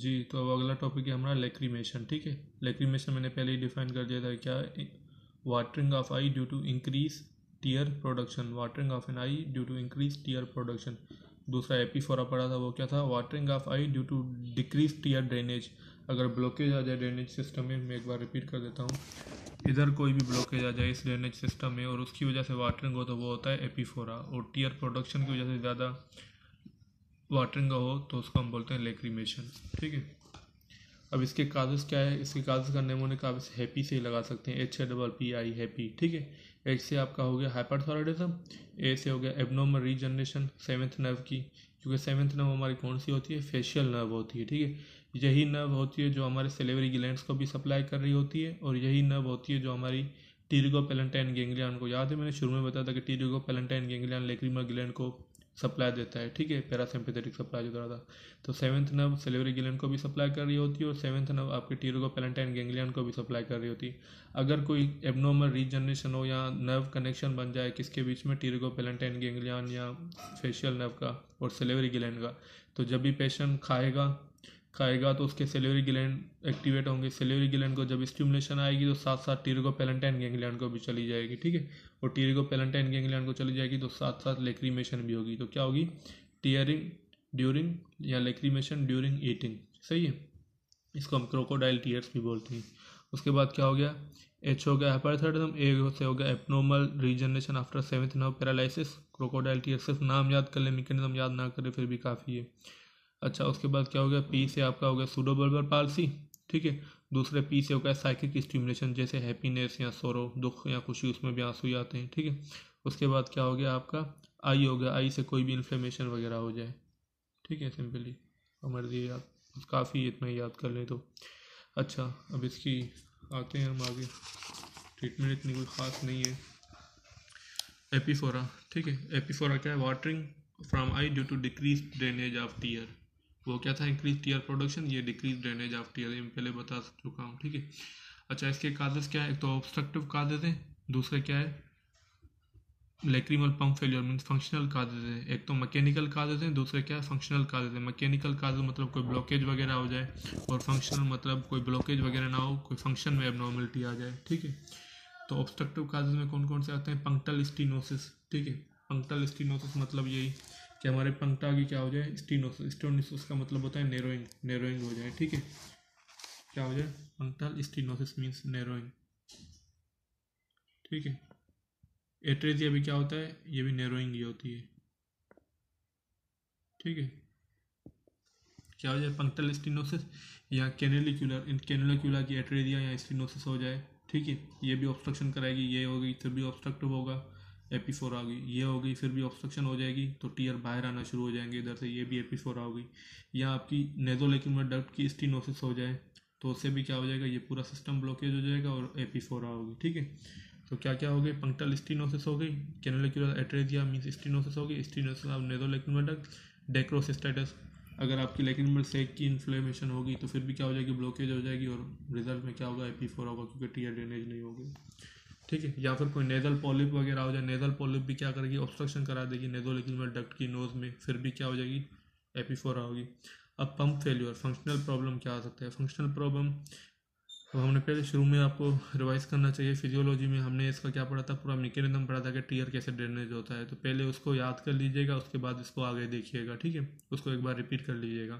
जी तो अब अगला टॉपिक है हमारा लेक्रीमेशन ठीक है लेक्रीमेशन मैंने पहले ही डिफाइन कर दिया था क्या watering of eye due to increase tear production watering of an eye due to increase tear production दूसरा एपीफोरा पड़ा था वो क्या था watering of eye due to decrease tear drainage अगर ब्लॉकेज आ जाए ड्रेनेज सिस्टम में मैं एक बार रिपीट कर देता हूँ इधर कोई भी ब्लॉकेज आ जाए इस ड्रेनेज सिस्टम में और उसकी वजह से वाटरिंग हो तो वो होता है एपीफोरा और टीयर प्रोडक्शन की वजह से ज़्यादा वाटरिंग का हो तो उसको हम बोलते हैं लेक्रीमेशन ठीक है अब इसके काजेस क्या है इसके काजेस का नेमोनिक आप इसे हैप्पी से ही लगा सकते हैं H A double P I happy ठीक है एच से आपका हो गया हाइपरथॉरिडिज्म ए से हो गया एबनॉर्मल रीजनरेशन सेवन्थ नर्व की क्योंकि सेवेंथ नर्व हमारी कौन सी होती है फेशियल नर्व होती है ठीक है यही नर्व होती है जो हमारे सिलेवरी ग्लैंड्स को भी सप्लाई कर रही होती है और यही नर्व होती है जो हमारी टीरिगो पेलेंटाइन गेंग्लियान को याद है मैंने शुरू में बताया था कि टीरिगो पेलेंटाइन गेंगलियान लेक्रीमर ग्लैंड को सप्लाई देता है ठीक है पैरासिम्पेथेटिक सप्लाई जो दे रहा था तो सेवन्थ नर्व सिलेवरी गिलियन को भी सप्लाई कर रही होती है और सेवन्थ नर्व आपके टीरो पैलेंटाइन गेंगलियन को भी सप्लाई कर रही होती है अगर कोई एबनॉर्मल रीजनरेशन हो या नर्व कनेक्शन बन जाए किसके बीच में टीरो पैलेंटाइन गेंगलियन या फेशियल नर्व का और सिलेवरी गिलियन का तो जब भी पेशेंट खाएगा खाएगा तो उसके सेलेरी ग्लैंड एक्टिवेट होंगे सेलेरी ग्लैंड को जब स्टिमुलेशन आएगी तो साथ साथ टीरगो पेलेंटाइन गैंग्लैंड को भी चली जाएगी ठीक है और टीरगो पेलेंटाइन गैंग्लैंड को चली जाएगी तो साथ साथ लेक्रीमेशन भी होगी तो क्या होगी टीयरिंग ड्यूरिंग या लेक्रीमेशन ड्यूरिंग ईटिंग सही है इसको हम क्रोकोडाइल टीयर्स भी बोलते हैं उसके बाद क्या हो गया एच हो गया हेपाथर्डम ए से हो गया abnormal regeneration after seventh nerve paralysis crocodile tears सिर्फ नाम याद कर ले मैकेनिज्म याद ना करें फिर भी काफ़ी है अच्छा उसके बाद क्या हो गया पी से आपका हो गया सूडो बर्बर पालसी ठीक है दूसरे पी से हो गया साइकिक स्टिमुलेशन जैसे हैप्पीनेस या सोरो दुख या खुशी उसमें भी आंसू आते हैं ठीक है उसके बाद क्या हो गया आपका आई हो गया आई से कोई भी इन्फ्लेमेशन वगैरह हो जाए ठीक है सिंपली मर्जी आप काफ़ी इतना याद कर लें तो अच्छा अब इसकी आते हैं हम आगे ट्रीटमेंट इतनी कोई ख़ास नहीं है एपीफोरा ठीक है एपीफोरा क्या है watering from eye due to decrease drainage of tear वो क्या था इंक्रीज टीयर प्रोडक्शन ये डिक्रीज ड्रेनेज ऑफ टीयर मैं पहले बता चुका हूँ ठीक है अच्छा इसके काजेस क्या है एक तो ऑब्स्ट्रक्टिव काजेज हैं दूसरा क्या है lacrimal pump failure mean functional causes हैं एक तो मैकेनिकल काजेज हैं दूसरे क्या है फंक्शनल काजेज हैं मैकेनिकल काजेज मतलब कोई ब्लॉकेज वगैरह हो जाए और फंक्शनल मतलब कोई ब्लॉकेज वगैरह ना हो कोई फंक्शन में एबनॉर्मलिटी आ जाए ठीक है तो ऑब्स्ट्रक्टिव काजेज में कौन कौन से आते हैं पंक्टल स्टीनोसिस ठीक है पंक्टल स्टीनोसिस मतलब यही कि हमारे पंक्ता की क्या हो जाए स्टीनोस स्टोनिसोस का मतलब होता है नेरोइंग नेरोइंग हो जाए ठीक है क्या हो जाए पंक्टल स्टीनोसिस मीन्स नेरोइंग ठीक है एट्रेजिया भी क्या होता है ये भी नेरोइंग ही होती है ठीक है क्या हो जाए पंक्टल स्टीनोसिस या कैनलिक्यूलर इन कैनलिक्यूलर की एट्रेजिया या स्टीनोसिस हो जाए ठीक है ये भी ऑब्स्ट्रक्शन कराएगी ये होगी फिर भी ऑब्स्ट्रक्टिव होगा फोर आ गई ये हो गई फिर भी ऑब्स्ट्रक्शन हो जाएगी तो टीयर बाहर आना शुरू हो जाएंगे इधर से ये भी फोर आ गई या आपकी नेजोलेक्यूमर डक्ट की स्टीनोसिस हो जाए तो उससे भी क्या हो जाएगा ये पूरा सिस्टम ब्लॉकेज हो जाएगा और एपी आ होगी ठीक है तो क्या क्या हो गई पंक्टल स्टीनोसिस हो गई कैनोलेक्यूलर एट्रेजिया मीन स्टीनोसिस हो गई स्टीनोसिस आप नेजोलेक्यूमर डक्ट डेक्रोसिस्टाइटिस अगर आपकी लेकिन सेक की इन्फ्लेमेशन होगी तो फिर भी क्या हो जाएगी ब्लॉकेज हो जाएगी और रिजल्ट में क्या होगा एपी फोर होगा क्योंकि टीयर ड्रेनेज नहीं होगी ठीक है या फिर कोई नेदल पॉलिप वगैरह हो जाए नेदल पॉलिप भी क्या करेगी ऑब्स्ट्रक्शन करा देगी नेदोलिकुलर डक्ट की नोज में फिर भी क्या हो जाएगी एपिफोरा होगी अब पंप फेल्यूर फंक्शनल प्रॉब्लम क्या हो सकता है फंक्शनल प्रॉब्लम तो हमने पहले शुरू में आपको रिवाइज करना चाहिए फिजियोलॉजी में हमने इसका क्या पढ़ा था पूरा मेकेनिज्म पढ़ा था कि टीयर कैसे ड्रेनेज होता है तो पहले उसको याद कर लीजिएगा उसके बाद इसको आगे देखिएगा ठीक है उसको एक बार रिपीट कर लीजिएगा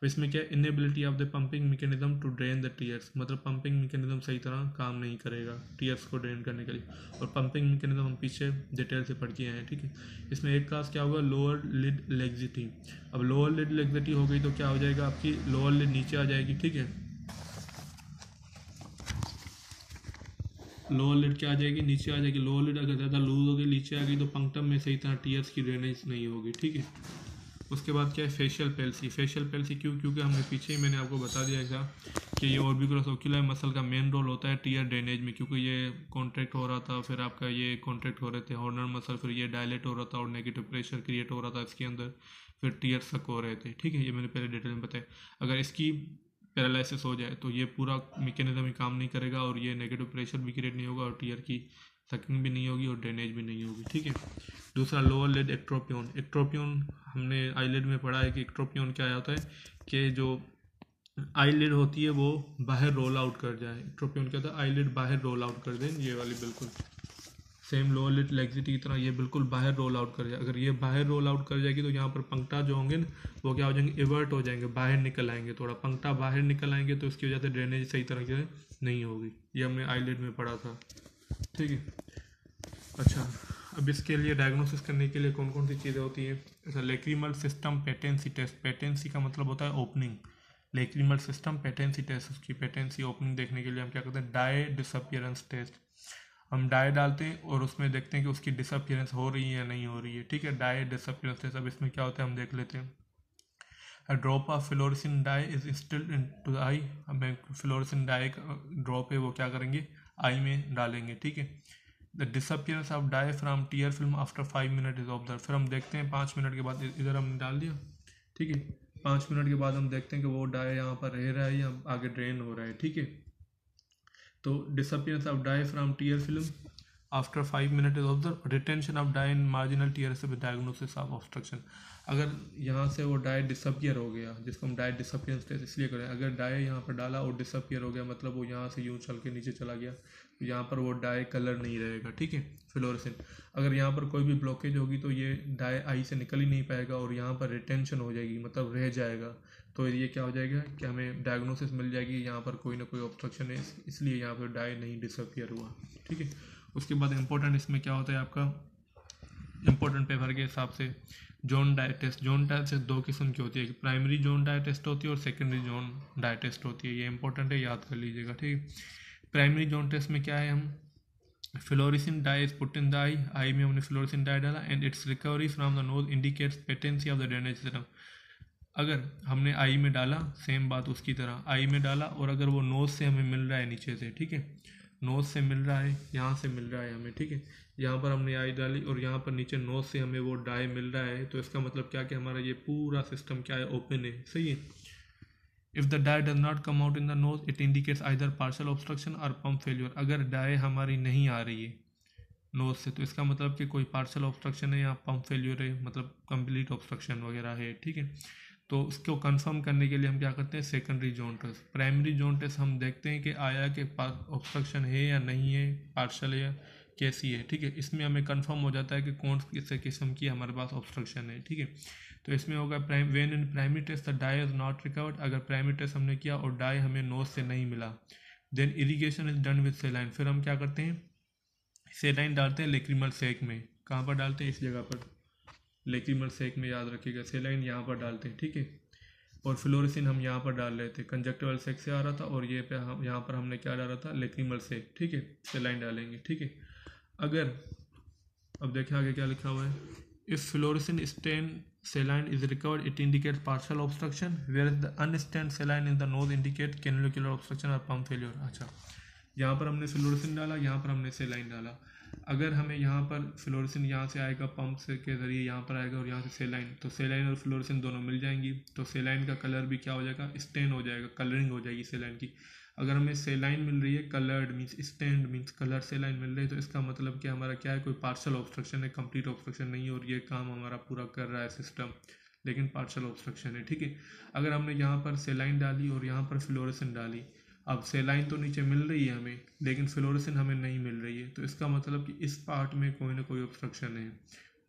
अब इसमें क्या inability of the pumping mechanism to drain the tears मतलब पंपिंग मेकेनिज्म सही तरह काम नहीं करेगा टीयर्स को ड्रेन करने के लिए और पंपिंग मेकेनिज्म हम पीछे डिटेल से पढ़ के आए हैं ठीक है इसमें एक काज क्या होगा लोअर लिड लेग्जिटी अब लोअर लिड लेग्जिटी हो गई तो क्या हो जाएगा आपकी लोअर लिड नीचे आ जाएगी ठीक है लोअर लिड क्या आ जाएगी नीचे आ जाएगी लोअर लिड अगर ज़्यादा लूज हो गई नीचे आ गई तो पंक्टम में सही तरह टीयर्स की ड्रेनेज नहीं होगी ठीक है उसके बाद क्या है फेशियल पेल्सी फेशियल पेल्सी क्यों क्योंकि हमने पीछे ही मैंने आपको बता दिया था कि ये ऑर्बिकुलस ओक्यूलर मसल का मेन रोल होता है टीयर ड्रेनेज में क्योंकि ये कॉन्ट्रैक्ट हो रहा था फिर आपका ये कॉन्ट्रैक्ट हो रहे थे हॉर्नर मसल फिर ये डायलेट हो रहा था और नेगेटिव प्रेशर क्रिएट हो रहा था इसके अंदर फिर टीयर सक हो रहे थे ठीक है ये मैंने पहले डिटेल में बताया अगर इसकी पैरालिसिस हो जाए तो ये पूरा मेकेनिज़म ही काम नहीं करेगा और ये नेगेटिव प्रेशर भी क्रिएट नहीं होगा और टीयर की सकिंग भी नहीं होगी और ड्रेनेज भी नहीं होगी ठीक है दूसरा लोअर लेड एक्ट्रोपियन एक्ट्रोपियन हमने लेड में पढ़ा है कि एक्ट्रोपियन क्या होता है कि जो लेड होती है वो बाहर रोल आउट कर जाए एक्ट्रोपियन क्या होता है लेड बाहर रोल आउट कर दें ये वाली बिल्कुल सेम लोअर लिट लेग्जिटी की तरह ये बिल्कुल बाहर रोल आउट कर जाए अगर ये बाहर रोल आउट कर जाएगी तो यहाँ पर पंक्टा जो होंगे ना वो क्या हो जाएंगे इवर्ट हो जाएंगे बाहर निकल आएंगे थोड़ा पंक्टा बाहर निकल आएंगे तो उसकी वजह से ड्रेनेज सही तरह से नहीं होगी ये हमने आईलेट में पढ़ा था ठीक है अच्छा अब इसके लिए डायग्नोसिस करने के लिए कौन कौन सी चीज़ें होती हैं अच्छा lacrimal system patency test patency का मतलब होता है opening lacrimal system patency test उसकी पेटेंसी ओपनिंग देखने के लिए हम क्या करते हैं डाई डिसअपियरेंस टेस्ट हम डाई डालते हैं और उसमें देखते हैं कि उसकी डिसअपियरेंस हो रही है या नहीं हो रही है ठीक है डाई डिसअपियरेंस सब इसमें क्या होता है हम देख लेते हैं a drop of fluorescent dye is still into the eye अब fluorescent डाई का ड्रॉप है वो क्या करेंगे आई में डालेंगे ठीक है the disappearance of dye from tear film after five minute is observe फिर हम देखते हैं पाँच मिनट के बाद इधर हमने डाल दिया ठीक है पाँच मिनट के बाद हम देखते हैं कि वो डाई यहाँ पर रह रहा है या आगे ड्रेन हो रहा है ठीक है तो disappearance of dye from tear film after five minute is of the retention of dye in marginal tear से डायग्नोसिस ऑफ ऑब्स्ट्रक्शन अगर यहाँ से वो डाई डिसअपियर हो गया जिसको हम डाई डिसअपियरेंस टेस्ट इसलिए करें अगर डाई यहाँ पर डाला और डिसअपियर हो गया मतलब वो यहाँ से यूँ चल के नीचे चला गया तो यहाँ पर वो डाई कलर नहीं रहेगा ठीक है फ्लोरिसिन अगर यहाँ पर कोई भी ब्लॉकेज होगी तो ये डाई आई से निकल ही नहीं पाएगा और यहाँ पर रिटेंशन हो जाएगी मतलब रह जाएगा तो ये क्या हो जाएगा कि हमें डायग्नोसिस मिल जाएगी यहाँ पर कोई ना कोई ऑब्स्ट्रक्शन है इसलिए यहाँ पर डाई नहीं डिसअपियर हुआ ठीक है उसके बाद इम्पोर्टेंट इसमें क्या होता है आपका इम्पोर्टेंट पेपर के हिसाब से Jones dye test test Jones dye दो किस्म की होती है प्राइमरी जोन डायटेस्ट टेस्ट होती है और सेकेंडरी जोन डाइट टेस्ट होती है ये इंपॉर्टेंट है याद कर लीजिएगा ठीक प्राइमरी जोन टेस्ट में क्या है हम fluorescein dye is put in the eye eye में हमने फ्लोरिसिन डाई डाला and its recovery from the nose indicates patency of the drainage system अगर हमने आई में डाला सेम बात उसकी तरह आई में डाला और अगर वो नोज से हमें मिल रहा है नीचे से ठीक है नोज से मिल रहा है यहाँ से मिल रहा है हमें ठीक है यहाँ पर हमने आई डाली और यहाँ पर नीचे नोज से हमें वो डाई मिल रहा है तो इसका मतलब क्या कि हमारा ये पूरा सिस्टम क्या है ओपन है सही है if the dye does not come out in the nose it indicates either partial obstruction और पम्प फेल्योर अगर डाई हमारी नहीं आ रही है नोज से तो इसका मतलब कि कोई पार्शल ऑब्स्ट्रक्शन है या पम्प फेल्यूर है मतलब कम्प्लीट ऑब्स्ट्रक्शन वगैरह है ठीक है तो उसको कंफर्म करने के लिए हम क्या करते हैं secondary Jones test primary Jones test हम देखते हैं कि आया कि पास ऑब्स्ट्रक्शन है या नहीं है पार्शल है कैसी है ठीक है इसमें हमें कंफर्म हो जाता है कि कौन किस किस्म की हमारे पास ऑब्स्ट्रक्शन है ठीक है तो इसमें होगा prime when in primary test the dye is not recovered अगर प्राइमरी टेस्ट हमने किया और डाई हमें नोज से नहीं मिला then irrigation is done with saline फिर हम क्या करते हैं सेलाइन डालते हैं लेक्रीमल सेक में कहाँ पर डालते हैं इस जगह पर लेकीमल सेक में याद रखिएगा सेलाइन यहाँ पर डालते हैं ठीक है और फ्लोरिसिन हम यहाँ पर डाल रहे थे कंजक्टिवल सेक से आ रहा था और ये पे हम यहाँ पर हमने क्या डाला था लेकीमल सेक ठीक है सेलाइन डालेंगे ठीक है अगर अब देखें आगे क्या लिखा हुआ है if fluorescein stain is recovered it indicate indicates partial where is the unstained saline in the nose indicate canalicular obstruction और पम्प फेल्योर अच्छा यहाँ पर हमने फ्लोरिसिन डाला यहाँ पर हमने सेलाइन डाला अगर हमें यहाँ पर फ्लोरसिन यहाँ से आएगा पंप से के ज़रिए यहाँ पर आएगा और यहाँ से सेलाइन तो सेलाइन और फ्लोरसिन दोनों मिल जाएंगी तो सेलाइन का कलर भी क्या हो जाएगा स्टेन हो जाएगा कलरिंग हो जाएगी सेलाइन की अगर हमें सेलाइन मिल रही है coloured means stained means colour saline मिल रही है तो इसका मतलब कि हमारा क्या है कोई पार्शल ऑब्स्ट्रक्शन है कंप्लीट ऑब्स्ट्रक्शन नहीं और ये काम हमारा पूरा कर रहा है सिस्टम लेकिन पार्शल ऑब्स्ट्रक्शन है ठीक है अगर हमने यहाँ पर सेलाइन डाली और यहाँ पर फ्लोरेसन डाली अब सेलाइन तो नीचे मिल रही है हमें लेकिन फ्लोरेसिन हमें नहीं मिल रही है तो इसका मतलब कि इस पार्ट में कोई ना कोई ऑब्स्ट्रक्शन है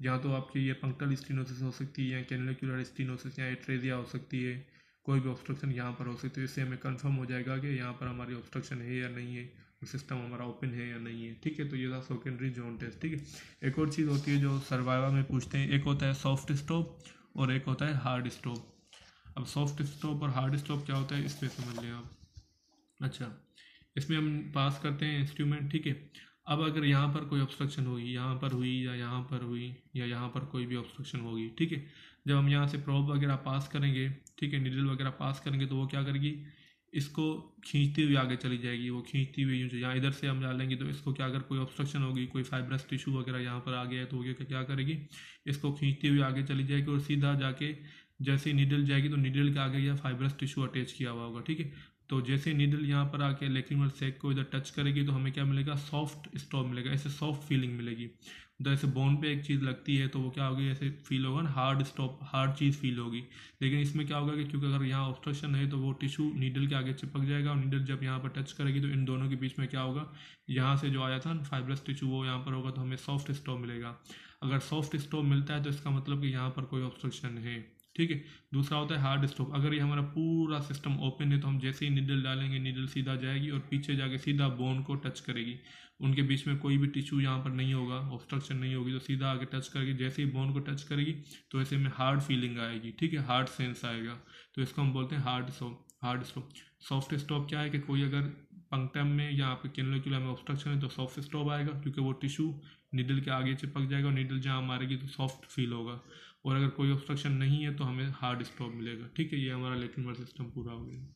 या तो आपकी ये पंक्टल स्टीनोसिस हो सकती है या कैनलिकुलर स्टीनोसिस या एट्रेजिया हो सकती है कोई भी ऑब्स्ट्रक्शन यहाँ पर हो सकती है तो इससे हमें कंफर्म हो जाएगा कि यहाँ पर हमारी ऑब्स्ट्रक्शन है या नहीं है तो सिस्टम हमारा ओपन है या नहीं है ठीक है तो ये था सेकेंडरी जोन टेस्ट ठीक है एक और चीज़ होती है जो सर्वाइवर में पूछते हैं एक होता है सॉफ्ट स्टोव और एक होता है हार्ड स्टोव अब सॉफ्ट स्टोव और हार्ड स्टोव क्या होता है इस पर समझ लें आप अच्छा इसमें हम पास करते हैं इंस्ट्रूमेंट ठीक है अब अगर यहाँ पर कोई ऑब्स्ट्रक्शन होगी यहाँ पर हुई या यहाँ पर हुई या यहाँ पर कोई भी ऑब्स्ट्रक्शन होगी ठीक है जब हम यहाँ से प्रॉब वगैरह पास करेंगे ठीक है निडल वगैरह पास करेंगे तो वो क्या करेगी इसको खींचती हुई आगे चली जाएगी वो खींचती हुई यूँ यहाँ इधर से हम डालेंगे तो इसको क्या अगर कोई ऑब्स्ट्रक्शन होगी कोई फाइब्रस टिश्यू वगैरह यहाँ पर आ गया है तो वो क्या करेगी इसको खींचती हुई आगे चली जाएगी और सीधा जाके जैसे निडल जाएगी तो नीडल के आगे यह फाइब्रस टिश्यू अटैच किया हुआ होगा ठीक है तो जैसे नीडल यहाँ पर आके लेक्रिमल सेक को इधर टच करेगी तो हमें क्या मिलेगा सॉफ्ट स्टॉप मिलेगा ऐसे सॉफ्ट फीलिंग मिलेगी तो ऐसे बोन पे एक चीज़ लगती है तो वो क्या होगी ऐसे फील होगा ना हार्ड स्टॉप हार्ड चीज़ फील होगी लेकिन इसमें क्या होगा कि क्योंकि अगर यहाँ ऑब्स्ट्रक्शन है तो वो टिश्यू नीडल के आगे चिपक जाएगा और नीडल जब यहाँ पर टच करेगी तो इन दोनों के बीच में क्या होगा यहाँ से जो आया था ना फाइब्रस टिश्यू वो यहाँ पर होगा तो हमें सॉफ्ट स्टॉप मिलेगा अगर सॉफ्ट स्टॉप मिलता है तो इसका मतलब कि यहाँ पर कोई ऑब्स्ट्रक्शन है ठीक है दूसरा होता है हार्ड स्टॉप अगर ये हमारा पूरा सिस्टम ओपन है तो हम जैसे ही निडल डालेंगे निडल सीधा जाएगी और पीछे जाके सीधा बोन को टच करेगी उनके बीच में कोई भी टिश्यू यहाँ पर नहीं होगा ऑब्स्ट्रक्शन नहीं होगी तो सीधा आगे टच करेगी जैसे ही बोन को टच करेगी तो ऐसे में हार्ड फीलिंग आएगी ठीक है हार्ड सेंस आएगा तो इसको हम बोलते हैं hard stop hard stop soft stop क्या है कि कोई अगर पंक्टम में या आपके किला में ऑब्स्ट्रक्शन है तो सॉफ्ट स्टॉप आएगा क्योंकि वो टिश्यू निडल के आगे चिपक जाएगा और निडल जहाँ मारेगी तो सॉफ्ट फील होगा और अगर कोई ऑब्स्ट्रक्शन नहीं है तो हमें हार्ड स्टॉप मिलेगा ठीक है ये हमारा लेकिन सिस्टम पूरा हो गया